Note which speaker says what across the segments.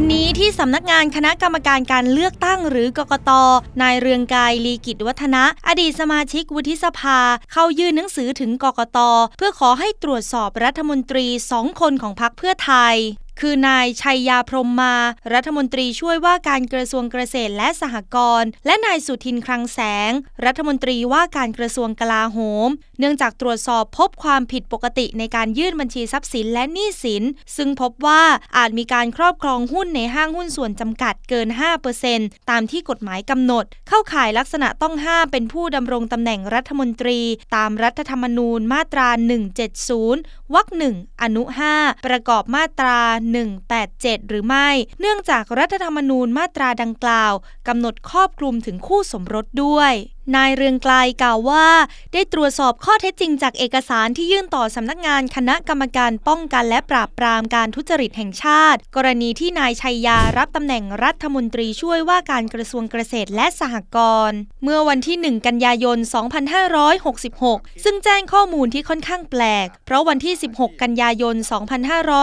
Speaker 1: วันนี้ที่สำนักงานคณะกรรมการการเลือกตั้งหรือกกต นายเรืองกายลีกิจวัฒนะอดีตสมาชิกวุฒิสภา เข้ายื่นหนังสือถึงกกตเพื่อขอให้ตรวจสอบรัฐมนตรีสองคนของพรรคเพื่อไทยคือนายชัยยาพรมมา รัฐมนตรีช่วยว่าการกระทรวงเกษตรและสหกรณ์ และนายสุทินคลังแสง รัฐมนตรีว่าการกระทรวงกลาโหม เนื่องจากตรวจสอบพบความผิดปกติในการยื่นบัญชีทรัพย์สินและหนี้สิน ซึ่งพบว่าอาจมีการครอบครองหุ้นในห้างหุ้นส่วนจำกัดเกิน5%ตามที่กฎหมายกำหนด เข้าข่ายลักษณะต้องห้ามเป็นผู้ดำรงตำแหน่งรัฐมนตรีตามรัฐธรรมนูญมาตรา170วรรคหนึ่งอนุ 5 ประกอบมาตรา187 หรือไม่ เนื่องจากรัฐธรรมนูญมาตราดังกล่าวกำหนดครอบคลุมถึงคู่สมรสด้วยนายเรืองไกลกล่าวว่า ได้ตรวจสอบข้อเท็จจริงจากเอกสารที่ยื่นต่อสำนักงานคณะกรรมการป้องกันและปราบปรามการทุจริตแห่งชาติ กรณีที่นายชัยยารับตำแหน่งรัฐมนตรีช่วยว่าการกระทรวงเกษตรและสหกรณ์เมื่อวันที่ 1 กันยายน 2566 ซึ่งแจ้งข้อมูลที่ค่อนข้างแปลก เพราะวันที่ 16 กันยายน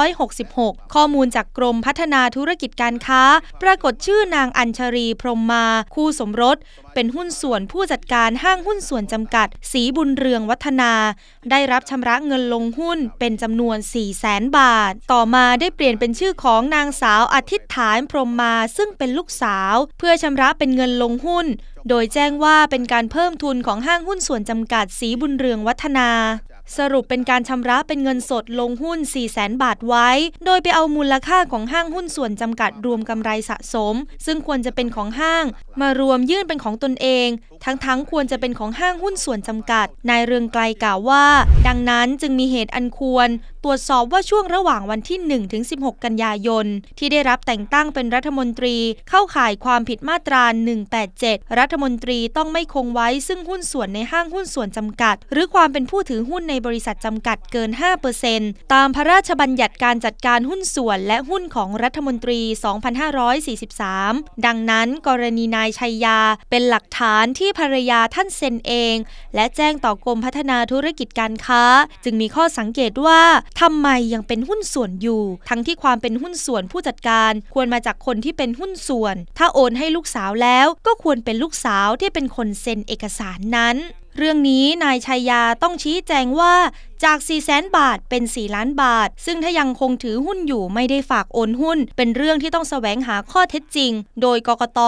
Speaker 1: 2566 ข้อมูลจากกรมพัฒนาธุรกิจการค้า ปรากฏชื่อนางอัญชรีพรมมา คู่สมรสเป็นหุ้นส่วนผู้จัดการห้างหุ้นส่วนจำกัด สีบุญเรืองวัฒนา ได้รับชำระเงินลงหุ้นเป็นจำนวน 4 0 0แสนบาท ต่อมาได้เปลี่ยนเป็นชื่อของนางสาวอาทิตฐานพรมมา ซึ่งเป็นลูกสาว เพื่อชำระเป็นเงินลงหุ้น โดยแจ้งว่าเป็นการเพิ่มทุนของห้างหุ้นส่วนจำกัดสีบุญเรืองวัฒนาสรุปเป็นการชำระเป็นเงินสดลงหุ้น 4 0 0 0 0 0 บาทไว้ โดยไปเอามูลค่าของห้างหุ้นส่วนจำกัดรวมกำไรสะสม ซึ่งควรจะเป็นของห้าง มารวมยื่นเป็นของตนเอง ทั้งๆควรจะเป็นของห้างหุ้นส่วนจำกัดนายเรืองไกลกล่าวว่า ดังนั้นจึงมีเหตุอันควรตรวจสอบว่าช่วงระหว่างวันที่ 1 ถึง 16 กันยายน ที่ได้รับแต่งตั้งเป็นรัฐมนตรี เข้าข่ายความผิดมาตรา187 รัฐมนตรีต้องไม่คงไว้ซึ่งหุ้นส่วนในห้างหุ้นส่วนจำกัด หรือความเป็นผู้ถือหุ้นในบริษัทจำกัดเกิน 5%ตามพระราชบัญญัติการจัดการหุ้นส่วนและหุ้นของรัฐมนตรี 2543 ดังนั้น กรณีนายชัยยา เป็นหลักฐานที่ภรรยาท่านเซ็นเอง และแจ้งต่อกรมพัฒนาธุรกิจการค้า จึงมีข้อสังเกตว่าทำไมยังเป็นหุ้นส่วนอยู่ ทั้งที่ความเป็นหุ้นส่วนผู้จัดการควรมาจากคนที่เป็นหุ้นส่วน ถ้าโอนให้ลูกสาวแล้ว ก็ควรเป็นลูกสาวที่เป็นคนเซ็นเอกสารนั้นเรื่องนี้นายชัยยาต้องชี้แจงว่าจาก 4แสนบาทเป็น 4 ล้านบาท ซึ่งถ้ายังคงถือหุ้นอยู่ไม่ได้ฝากโอนหุ้น เป็นเรื่องที่ต้องแสวงหาข้อเท็จจริง โดยกกต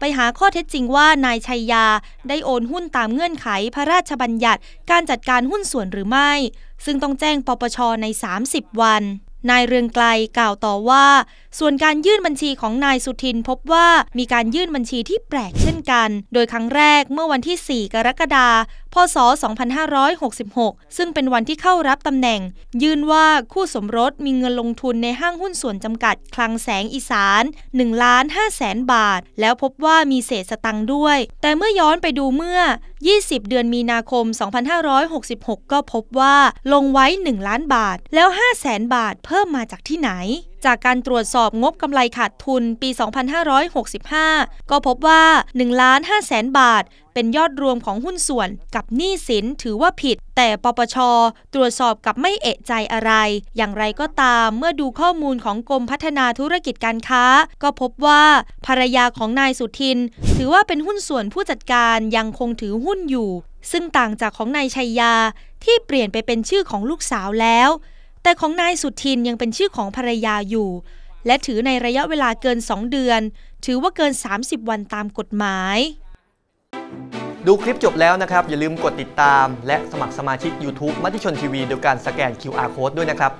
Speaker 1: ไปหาข้อเท็จจริงว่านายชัยยา ได้โอนหุ้นตามเงื่อนไขพระราชบัญญัติการจัดการหุ้นส่วนหรือไม่ ซึ่งต้องแจ้งปปชใน 30 วันนายเรืองไกลกล่าวต่อว่า ส่วนการยื่นบัญชีของนายสุทินพบว่า มีการยื่นบัญชีที่แปลกเช่นกัน โดยครั้งแรกเมื่อวันที่ 4 กรกฎาพศ 2566 ซึ่งเป็นวันที่เข้ารับตำแหน่ง ยื่นว่าคู่สมรสมีเงินลงทุนในห้างหุ้นส่วนจำกัด คลังแสงอีสาน1ล้าน5แสนบาท แล้วพบว่ามีเศษสตังค์ด้วย แต่เมื่อย้อนไปดูเมื่อ 20 เดือนมีนาคม 2566 ก็พบว่าลงไว้ 1 ล้านบาท แล้ว5แสนบาทเพิ่มมาจากที่ไหนจากการตรวจสอบงบกำไรขาดทุนปี 2565 ก็พบว่า1ล้าน5แสนบาท เป็นยอดรวมของหุ้นส่วนกับหนี้สินถือว่าผิด แต่ปปช ตรวจสอบกับไม่เอะใจอะไร อย่างไรก็ตามเมื่อดูข้อมูลของกรมพัฒนาธุรกิจการค้า ก็พบว่า ภรรยาของนายสุทิน ถือว่าเป็นหุ้นส่วนผู้จัดการยังคงถือหุ้นอยู่ ซึ่งต่างจากของนายชัยยา ที่เปลี่ยนไปเป็นชื่อของลูกสาวแล้วแต่ของนายสุทินยังเป็นชื่อของภรรยาอยู่ และถือในระยะเวลาเกิน 2 เดือน ถือว่าเกิน 30 วันตามกฎหมาย ดูคลิปจบแล้วนะครับ อย่าลืมกดติดตาม และสมัครสมาชิก YouTube มัติชนทีวีโดยการสแกน QR Code ด้วยนะครับ